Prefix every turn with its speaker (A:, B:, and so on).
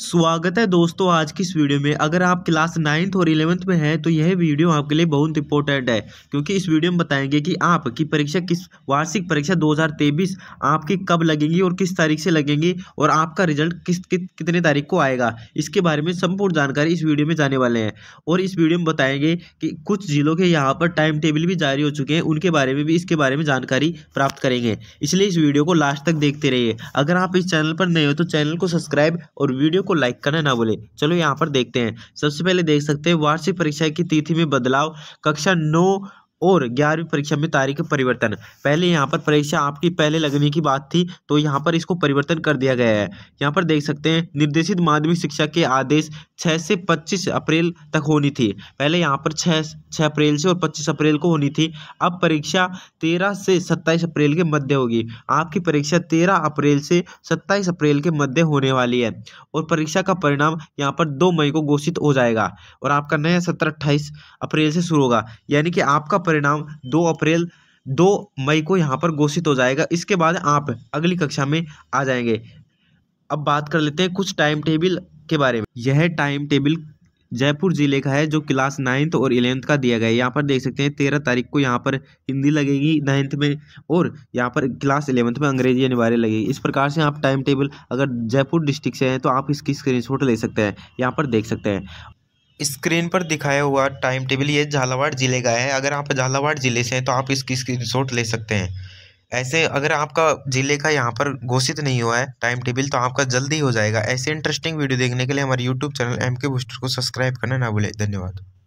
A: स्वागत है दोस्तों आज की इस वीडियो में अगर आप क्लास नाइन्थ और इलेवंथ में हैं तो यह वीडियो आपके लिए बहुत इंपॉर्टेंट है क्योंकि इस वीडियो में बताएंगे कि आपकी परीक्षा किस वार्षिक परीक्षा 2023 आपकी कब लगेगी और किस तारीख से लगेगी और आपका रिजल्ट किस कि, कितने तारीख को आएगा इसके बारे में संपूर्ण जानकारी इस वीडियो में जाने वाले हैं और इस वीडियो में बताएंगे कि कुछ जिलों के यहाँ पर टाइम टेबल भी जारी हो चुके हैं उनके बारे में भी इसके बारे में जानकारी प्राप्त करेंगे इसलिए इस वीडियो को लास्ट तक देखते रहिए अगर आप इस चैनल पर नए हो तो चैनल को सब्सक्राइब और वीडियो को लाइक करना ना बोले चलो यहाँ पर देखते हैं सबसे पहले देख सकते हैं वार्षिक परीक्षा की तिथि में बदलाव कक्षा नौ और ग्यारहवीं परीक्षा में तारीख परिवर्तन पहले यहाँ पर परीक्षा आपकी पहले लगने की बात थी तो यहाँ पर इसको परिवर्तन कर दिया गया है यहाँ पर देख सकते हैं निर्देशित माध्यमिक शिक्षा के आदेश छः से पच्चीस अप्रैल तक होनी थी पहले यहाँ पर छः छः अप्रैल से और पच्चीस अप्रैल को होनी थी अब परीक्षा तेरह से सत्ताईस अप्रैल के मध्य होगी आपकी परीक्षा तेरह अप्रैल से सत्ताईस अप्रैल के मध्य होने वाली है और परीक्षा का परिणाम यहाँ पर दो मई को घोषित हो जाएगा और आपका नया सत्र अट्ठाईस अप्रैल से शुरू होगा यानी कि आपका परिणाम 2 अप्रैल 2 मई को यहाँ पर घोषित हो जाएगा इसके बाद आप अगली कक्षा में आ जाएंगे अब बात कर लेते हैं कुछ टाइम टेबल के बारे में यह टाइम टेबल जयपुर जिले का है जो क्लास नाइन्थ और इलेवंथ का दिया गया है यहाँ पर देख सकते हैं तेरह तारीख को यहाँ पर हिंदी लगेगी नाइन्थ में और यहाँ पर क्लास इलेवंथ में अंग्रेजी अनिवार्य लगेगी इस प्रकार से आप टाइम टेबल अगर जयपुर डिस्ट्रिक्ट से हैं तो आप इसकी स्क्रीनशॉट ले सकते हैं यहाँ पर देख सकते हैं स्क्रीन पर दिखाया हुआ टाइम टेबल ये झालावाड़ ज़िले का है अगर आप झालावाड़ ज़िले से हैं तो आप इसकी स्क्रीनशॉट ले सकते हैं ऐसे अगर आपका ज़िले का यहाँ पर घोषित नहीं हुआ है टाइम टेबल तो आपका जल्दी हो जाएगा ऐसे इंटरेस्टिंग वीडियो देखने के लिए हमारे YouTube channel M K booster को सब्सक्राइब करना ना भूलें धन्यवाद